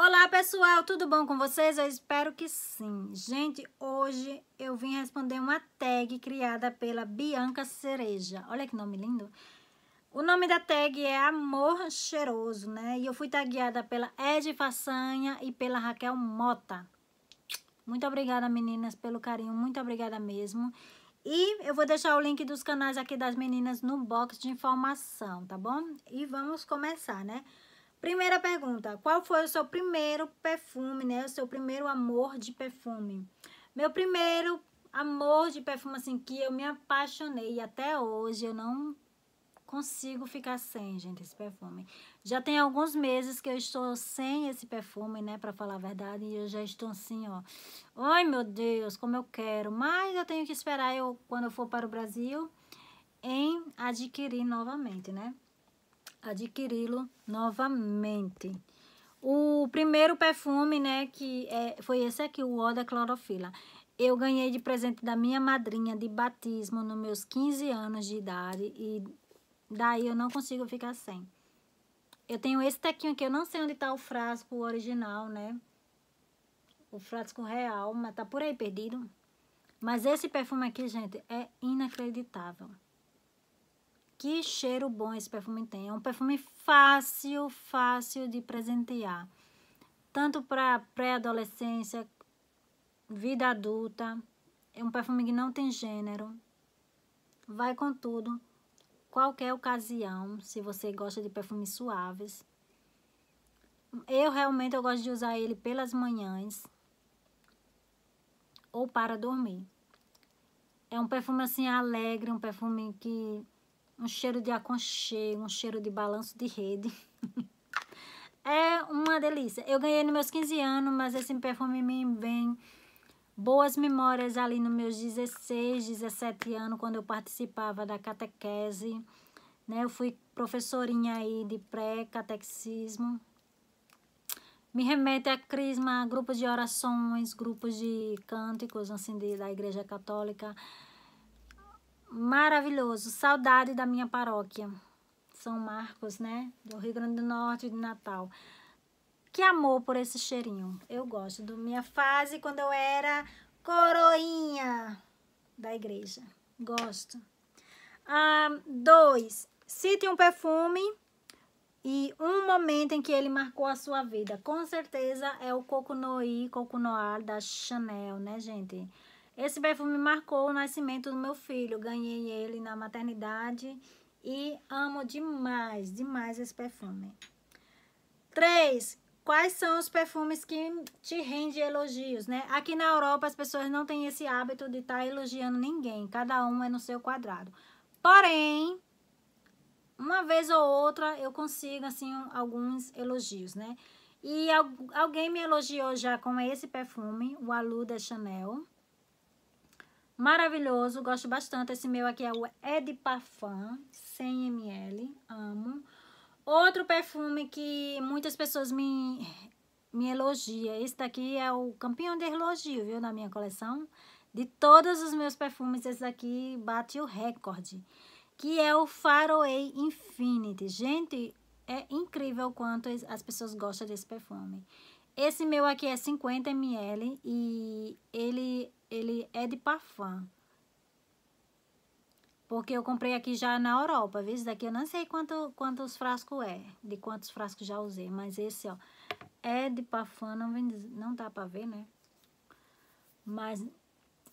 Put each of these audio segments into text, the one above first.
Olá pessoal, tudo bom com vocês? Eu espero que sim. Gente, hoje eu vim responder uma tag criada pela Bianca Cereja. Olha que nome lindo. O nome da tag é Amor Cheiroso, né? E eu fui tagueada pela Ed Façanha e pela Raquel Mota. Muito obrigada, meninas, pelo carinho. Muito obrigada mesmo. E eu vou deixar o link dos canais aqui das meninas no box de informação, tá bom? E vamos começar, né? Primeira pergunta: qual foi o seu primeiro perfume, né? O seu primeiro amor de perfume? Meu primeiro amor de perfume, assim, que eu me apaixonei e até hoje eu não consigo ficar sem, gente, esse perfume. Já tem alguns meses que eu estou sem esse perfume, né, para falar a verdade, e eu já estou assim, ó. Ai, meu Deus, como eu quero, mas eu tenho que esperar eu quando eu for para o Brasil em adquirir novamente, né? adquiri-lo novamente. O primeiro perfume, né, que é, foi esse aqui, o Oda Clorofila. Eu ganhei de presente da minha madrinha de batismo nos meus 15 anos de idade e daí eu não consigo ficar sem. Eu tenho esse tequinho aqui, eu não sei onde tá o frasco original, né? O frasco real, mas tá por aí perdido. Mas esse perfume aqui, gente, é inacreditável. Que cheiro bom esse perfume tem. É um perfume fácil, fácil de presentear. Tanto para pré-adolescência, vida adulta. É um perfume que não tem gênero. Vai com tudo. Qualquer ocasião, se você gosta de perfumes suaves. Eu realmente eu gosto de usar ele pelas manhãs ou para dormir. É um perfume assim alegre, um perfume que um cheiro de aconchego, um cheiro de balanço de rede. é uma delícia. Eu ganhei nos meus 15 anos, mas esse perfume me vem boas memórias ali nos meus 16, 17 anos, quando eu participava da catequese. Né? Eu fui professorinha aí de pré catecismo Me remete a crisma, grupos de orações, grupos de cânticos, assim, de, da Igreja Católica maravilhoso. Saudade da minha paróquia. São Marcos, né? Do Rio Grande do Norte, de Natal. Que amor por esse cheirinho. Eu gosto da minha fase quando eu era coroinha da igreja. Gosto. Ah, dois, cite um perfume e um momento em que ele marcou a sua vida. Com certeza é o Coco Noi, Coco Noir da Chanel, né, gente? Esse perfume marcou o nascimento do meu filho. Ganhei ele na maternidade e amo demais, demais esse perfume. 3. Quais são os perfumes que te rendem elogios, né? Aqui na Europa as pessoas não têm esse hábito de estar tá elogiando ninguém. Cada um é no seu quadrado. Porém, uma vez ou outra eu consigo, assim, alguns elogios, né? E alguém me elogiou já com esse perfume, o Alu da Chanel. Maravilhoso, gosto bastante. Esse meu aqui é o Ed Parfum, 100ml, amo. Outro perfume que muitas pessoas me, me elogiam. Esse daqui é o campeão de elogio, viu, na minha coleção. De todos os meus perfumes, esse daqui bate o recorde. Que é o Faroe Infinity. Gente, é incrível quanto as pessoas gostam desse perfume. Esse meu aqui é 50ml e ele ele é de parfum. Porque eu comprei aqui já na Europa, viu? Esse daqui eu não sei quanto, quantos frascos é, de quantos frascos já usei. Mas esse, ó, é de parfum, não, vem, não dá pra ver, né? Mas,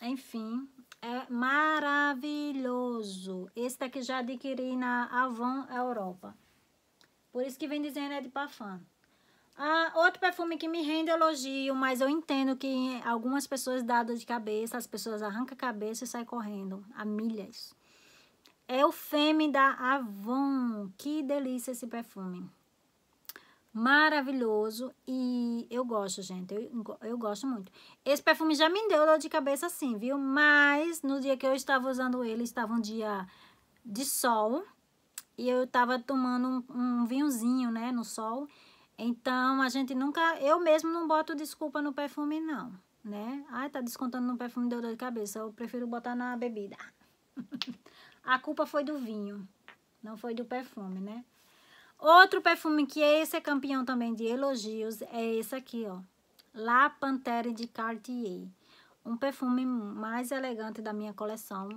enfim, é maravilhoso. Esse daqui já adquiri na Avon Europa. Por isso que vem dizendo é de parfum. Ah, outro perfume que me rende elogio, mas eu entendo que algumas pessoas dadas de cabeça, as pessoas arrancam a cabeça e saem correndo a milhas. É o Femme da Avon. Que delícia esse perfume. Maravilhoso e eu gosto, gente. Eu, eu gosto muito. Esse perfume já me deu dor de cabeça assim, viu? Mas no dia que eu estava usando ele, estava um dia de sol e eu estava tomando um, um vinhozinho, né, no sol. Então, a gente nunca... Eu mesmo não boto desculpa no perfume, não, né? Ai, tá descontando no perfume, deu dor de cabeça. Eu prefiro botar na bebida. a culpa foi do vinho, não foi do perfume, né? Outro perfume que esse é campeão também de elogios é esse aqui, ó. La Panthère de Cartier. Um perfume mais elegante da minha coleção,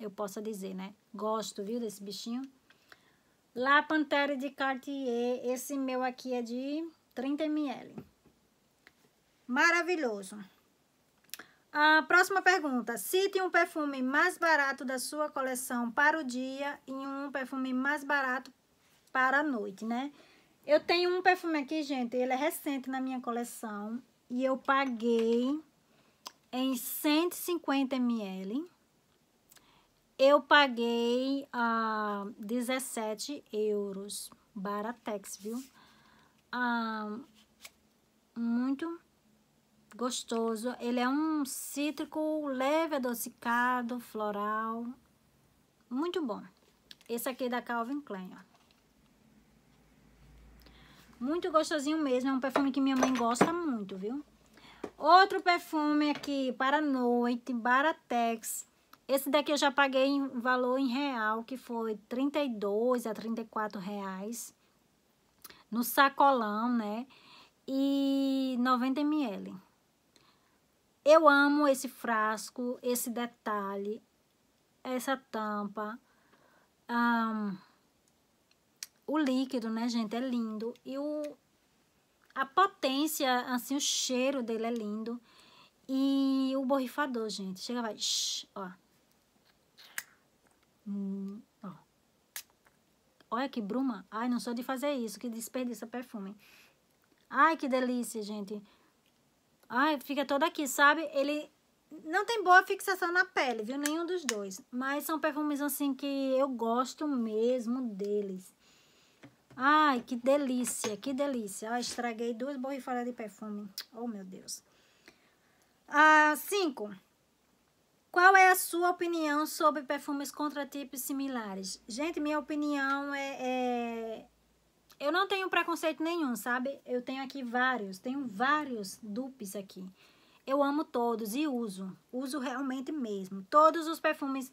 eu posso dizer, né? Gosto, viu, desse bichinho. La Pantera de Cartier, esse meu aqui é de 30 ml. Maravilhoso. A próxima pergunta. Cite um perfume mais barato da sua coleção para o dia e um perfume mais barato para a noite, né? Eu tenho um perfume aqui, gente, ele é recente na minha coleção e eu paguei em 150 ml eu paguei ah, 17 euros. Baratex, viu? Ah, muito gostoso. Ele é um cítrico leve, adocicado, floral. Muito bom. Esse aqui é da Calvin Klein, ó. Muito gostosinho mesmo. É um perfume que minha mãe gosta muito, viu? Outro perfume aqui para noite, Baratex. Esse daqui eu já paguei em valor em real, que foi 32 a 34 reais. No sacolão, né? E 90 ml. Eu amo esse frasco, esse detalhe, essa tampa. Um, o líquido, né, gente? É lindo. E o, a potência, assim, o cheiro dele é lindo. E o borrifador, gente. Chega, vai. Shh, ó. Hum, ó. Olha que bruma. Ai, não sou de fazer isso, que desperdiça perfume. Ai, que delícia, gente. Ai, fica toda aqui, sabe? Ele não tem boa fixação na pele, viu? Nenhum dos dois. Mas são perfumes, assim, que eu gosto mesmo deles. Ai, que delícia, que delícia. Ai, estraguei duas borrifadas de perfume. Oh, meu Deus. Ah, cinco. Qual é a sua opinião sobre perfumes contra tipos similares? Gente, minha opinião é, é... Eu não tenho preconceito nenhum, sabe? Eu tenho aqui vários, tenho vários dupes aqui. Eu amo todos e uso, uso realmente mesmo. Todos os perfumes...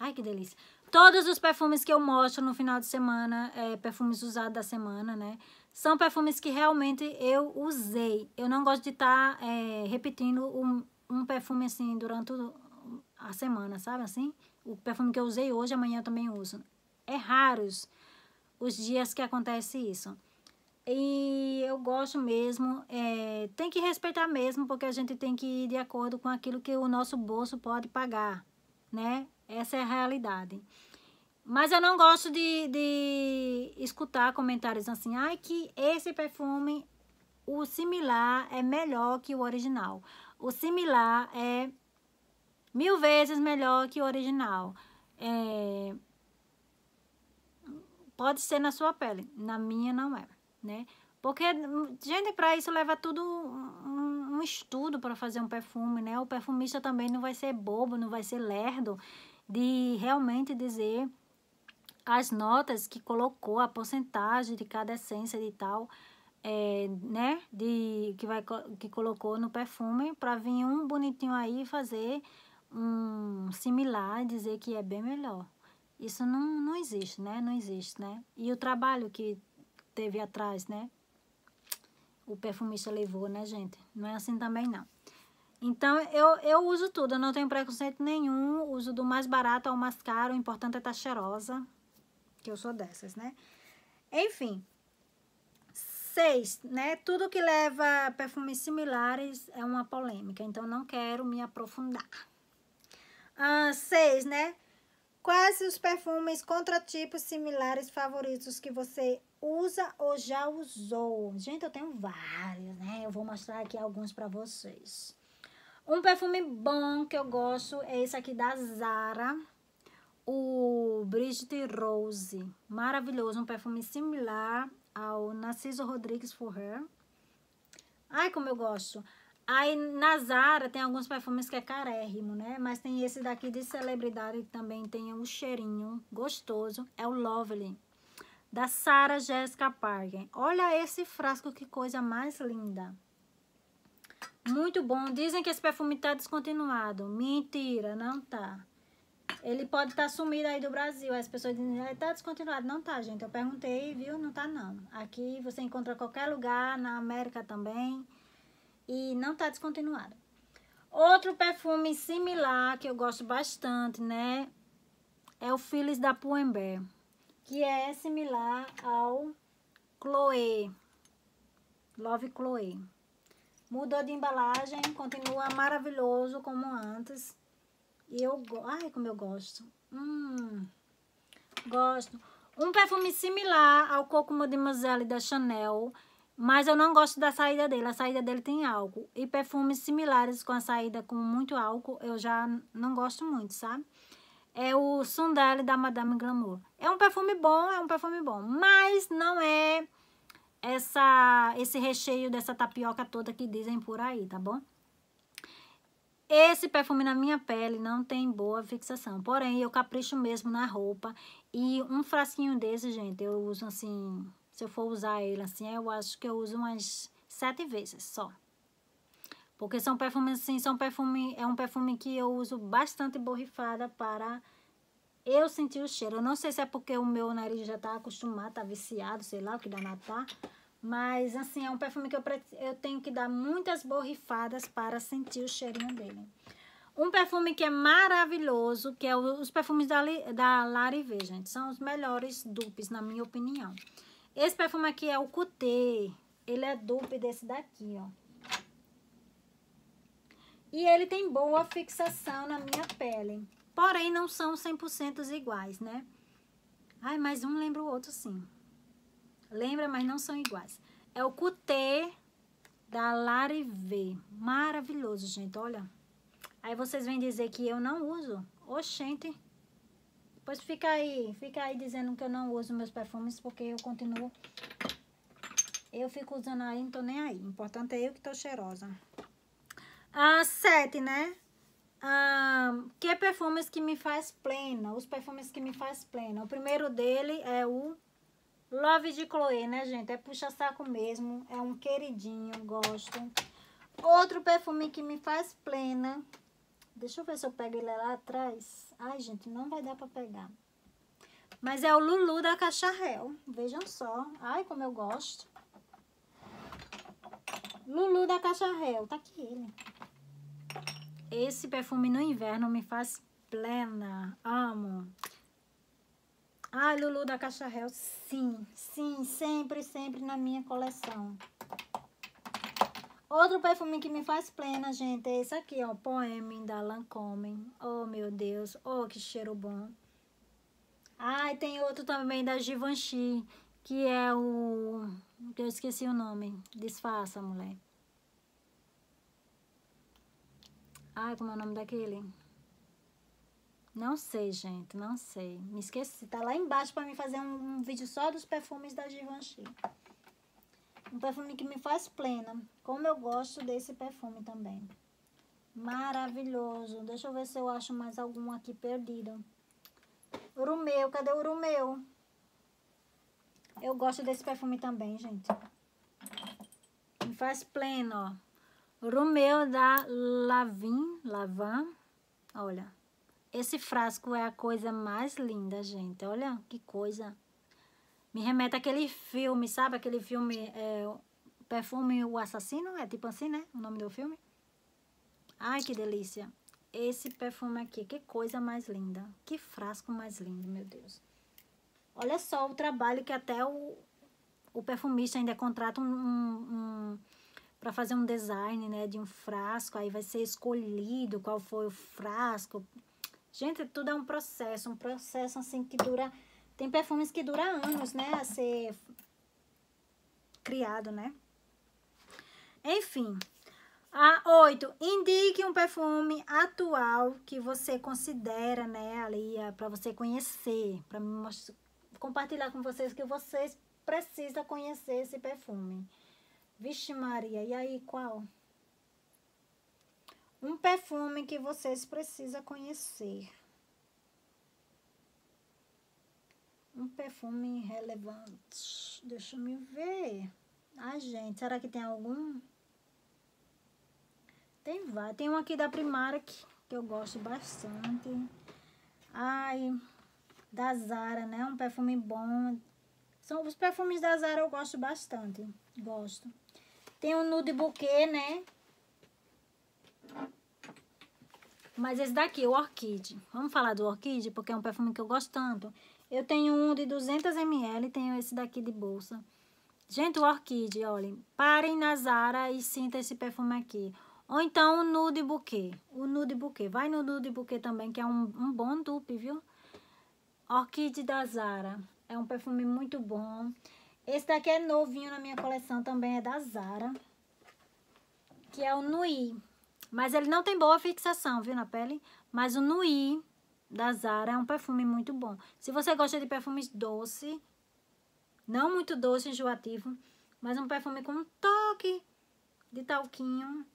Ai, que delícia. Todos os perfumes que eu mostro no final de semana, é, perfumes usados da semana, né? São perfumes que realmente eu usei. Eu não gosto de estar tá, é, repetindo um, um perfume assim durante a semana, sabe assim? O perfume que eu usei hoje, amanhã eu também uso. É raros os dias que acontece isso. E eu gosto mesmo, é, tem que respeitar mesmo, porque a gente tem que ir de acordo com aquilo que o nosso bolso pode pagar, né? Essa é a realidade. Mas eu não gosto de, de escutar comentários assim, ai, que esse perfume, o similar é melhor que o original. O similar é mil vezes melhor que o original. É... Pode ser na sua pele, na minha não é, né? Porque, gente, para isso leva tudo um, um estudo para fazer um perfume, né? O perfumista também não vai ser bobo, não vai ser lerdo de realmente dizer as notas que colocou, a porcentagem de cada essência de tal, é, né, de que vai que colocou no perfume para vir um bonitinho aí fazer um similar e dizer que é bem melhor. Isso não, não existe, né? Não existe, né? E o trabalho que teve atrás, né? O perfumista levou, né, gente? Não é assim também, não. Então, eu, eu uso tudo, eu não tenho preconceito nenhum. Uso do mais barato ao mais caro, o importante é estar tá cheirosa. Que eu sou dessas, né? Enfim. Seis, né? Tudo que leva perfumes similares é uma polêmica, então não quero me aprofundar. Ah, seis, né? Quais os perfumes contratipos similares favoritos que você usa ou já usou? Gente, eu tenho vários, né? Eu vou mostrar aqui alguns para vocês. Um perfume bom que eu gosto é esse aqui da Zara, o Bridget Rose. Maravilhoso, um perfume similar ao Narciso Rodrigues For Her. Ai, como eu gosto. Aí na Zara tem alguns perfumes que é carérrimo, né? Mas tem esse daqui de celebridade que também tem um cheirinho gostoso. É o Lovely, da Sarah Jessica Parker. Olha esse frasco, que coisa mais linda. Muito bom. Dizem que esse perfume tá descontinuado. Mentira, não tá. Ele pode estar tá sumido aí do Brasil. As pessoas dizem, que é, está descontinuado. Não tá, gente. Eu perguntei, viu? Não tá, não. Aqui você encontra qualquer lugar, na América também e não tá descontinuada. Outro perfume similar que eu gosto bastante, né? É o Phyllis da Puember, que é similar ao Chloe. Love Chloe. Mudou de embalagem, continua maravilhoso como antes. E eu... Ai, como eu gosto. Hum, gosto. Um perfume similar ao Coco Mademoiselle da Chanel, mas eu não gosto da saída dele, a saída dele tem álcool. E perfumes similares com a saída com muito álcool, eu já não gosto muito, sabe? É o Sundale da Madame Glamour. É um perfume bom, é um perfume bom, mas não é essa esse recheio dessa tapioca toda que dizem por aí, tá bom? Esse perfume na minha pele não tem boa fixação, porém eu capricho mesmo na roupa e um frasquinho desse, gente, eu uso assim se eu for usar ele assim, eu acho que eu uso umas sete vezes só. Porque são perfumes assim, são perfume, é um perfume que eu uso bastante borrifada para eu sentir o cheiro. Eu não sei se é porque o meu nariz já tá acostumado, tá viciado, sei lá o que dá na tá. Mas, assim, é um perfume que eu, eu tenho que dar muitas borrifadas para sentir o cheirinho dele. Um perfume que é maravilhoso, que é os perfumes da, da Larivé, gente. São os melhores dupes, na minha opinião. Esse perfume aqui é o Cuté. Ele é dupe desse daqui, ó. E ele tem boa fixação na minha pele. Porém, não são 100% iguais, né? Ai, mas um lembra o outro, sim. Lembra, mas não são iguais. É o Cuté da Larivé. Maravilhoso, gente, olha. Aí vocês vêm dizer que eu não uso. Oxente. Pois fica aí, fica aí dizendo que eu não uso meus perfumes, porque eu continuo... Eu fico usando aí, não tô nem aí. O importante é eu que tô cheirosa. Ah, sete, né? Ah, que perfumes que me faz plena? Os perfumes que me faz plena. O primeiro dele é o Love de Chloe, né, gente? É puxa-saco mesmo. É um queridinho, gosto. Outro perfume que me faz plena. Deixa eu ver se eu pego ele lá atrás. Ai, gente, não vai dar pra pegar. Mas é o Lulu da Cacharel. Vejam só. Ai, como eu gosto. Lulu da Cacharel. Tá aqui ele. Esse perfume no inverno me faz plena. Amo. Ai, Lulu da Cacharel. Sim, sim. Sempre, sempre na minha coleção. Outro perfume que me faz plena, gente, é esse aqui, ó. Poem da Lancôme. Oh, meu Deus. Oh, que cheiro bom. Ai, tem outro também da Givenchy, que é o... Eu esqueci o nome. Disfarça, mulher. Ai, como é o nome daquele? Não sei, gente, não sei. Me esqueci. Tá lá embaixo pra mim fazer um vídeo só dos perfumes da Givenchy. Um perfume que me faz plena. Como eu gosto desse perfume também. Maravilhoso. Deixa eu ver se eu acho mais algum aqui perdido. Urumeu, cadê o Urumeu? Eu gosto desse perfume também, gente. Me faz plena, ó. Urumeu da Lavin, Lavan. Olha, esse frasco é a coisa mais linda, gente. Olha que coisa. Me remete àquele filme, sabe? Aquele filme é, Perfume o Assassino, é tipo assim, né? O nome do filme. Ai, que delícia. Esse perfume aqui, que coisa mais linda. Que frasco mais lindo, meu Deus. Olha só o trabalho que até o, o perfumista ainda contrata um, um, um para fazer um design, né, de um frasco, aí vai ser escolhido qual foi o frasco. Gente, tudo é um processo, um processo assim que dura tem perfumes que duram anos, né, a ser criado, né? Enfim. A 8, indique um perfume atual que você considera, né, ali, é, para você conhecer, para compartilhar com vocês que vocês precisam conhecer esse perfume. Vixe Maria, e aí qual? Um perfume que vocês precisam conhecer. um perfume relevante. Deixa eu me ver. Ai, gente, será que tem algum? Tem vários. Tem um aqui da Primark, que eu gosto bastante. Ai, da Zara, né? Um perfume bom. São os perfumes da Zara eu gosto bastante. Gosto. Tem o um nude bouquet, né? Mas esse daqui, o Orchid. Vamos falar do Orchid, porque é um perfume que eu gosto tanto. Eu tenho um de 200 ml, tenho esse daqui de bolsa. Gente, o Orquide, olhem, parem na Zara e sinta esse perfume aqui. Ou então o Nude Bouquet, o Nude Bouquet. Vai no Nude Bouquet também, que é um, um bom dupe, viu? Orquide da Zara, é um perfume muito bom. Esse daqui é novinho na minha coleção, também é da Zara. Que é o Nui. Mas ele não tem boa fixação, viu, na pele. Mas o Nui da Zara. É um perfume muito bom. Se você gosta de perfumes doce, não muito doce, enjoativo, mas um perfume com um toque de talquinho,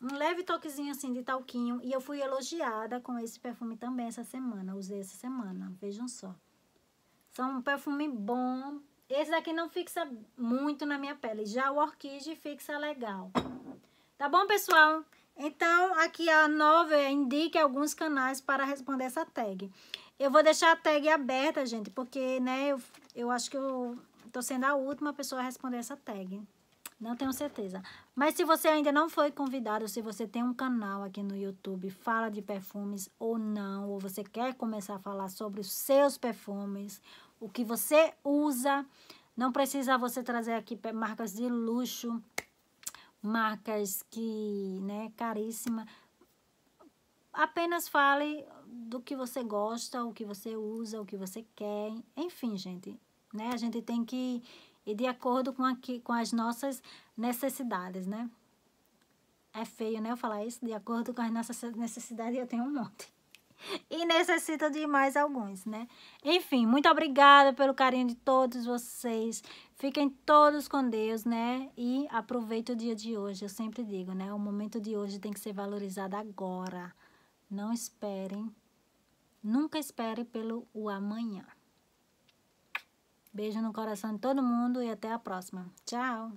um leve toquezinho assim de talquinho. E eu fui elogiada com esse perfume também essa semana. Usei essa semana, vejam só. São um perfume bom. Esse daqui não fixa muito na minha pele. Já o Orquídea fixa legal. Tá bom, pessoal? Então, aqui a Nova indica alguns canais para responder essa tag. Eu vou deixar a tag aberta, gente, porque, né, eu, eu acho que eu tô sendo a última pessoa a responder essa tag. Não tenho certeza. Mas se você ainda não foi convidado, se você tem um canal aqui no YouTube, fala de perfumes ou não, ou você quer começar a falar sobre os seus perfumes, o que você usa, não precisa você trazer aqui marcas de luxo, marcas que, né, caríssima. Apenas fale do que você gosta, o que você usa, o que você quer, enfim, gente, né? A gente tem que ir de acordo com aqui com as nossas necessidades, né? É feio, né, eu falar isso, de acordo com as nossas necessidades, eu tenho um monte. e necessita de mais alguns, né? Enfim, muito obrigada pelo carinho de todos vocês. Fiquem todos com Deus, né? E aproveite o dia de hoje. Eu sempre digo, né? O momento de hoje tem que ser valorizado agora. Não esperem. Nunca espere pelo o amanhã. Beijo no coração de todo mundo e até a próxima. Tchau!